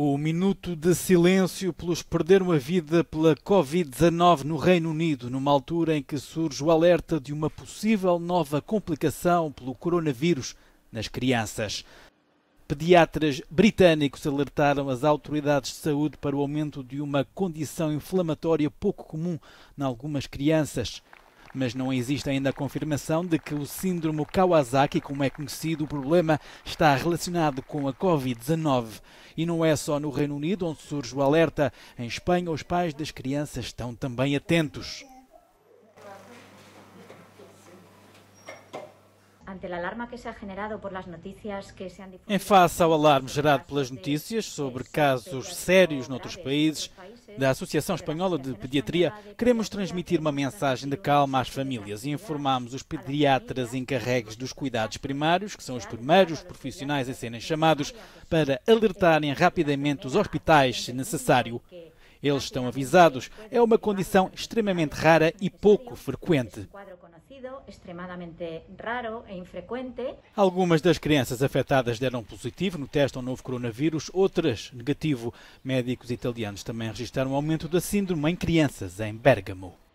O minuto de silêncio pelos perderam a vida pela Covid-19 no Reino Unido, numa altura em que surge o alerta de uma possível nova complicação pelo coronavírus nas crianças. Pediatras britânicos alertaram as autoridades de saúde para o aumento de uma condição inflamatória pouco comum em algumas crianças, mas não existe ainda a confirmação de que o síndrome Kawasaki, como é conhecido o problema, está relacionado com a Covid-19. E não é só no Reino Unido onde surge o alerta. Em Espanha, os pais das crianças estão também atentos. Em face ao alarme gerado pelas notícias sobre casos sérios noutros países, da Associação Espanhola de Pediatria, queremos transmitir uma mensagem de calma às famílias e informamos os pediatras encarregues dos cuidados primários, que são os primeiros profissionais a serem chamados, para alertarem rapidamente os hospitais, se necessário. Eles estão avisados. É uma condição extremamente rara e pouco frequente. Algumas das crianças afetadas deram positivo no teste ao novo coronavírus, outras negativo. Médicos italianos também registraram um aumento da síndrome em crianças em Bérgamo.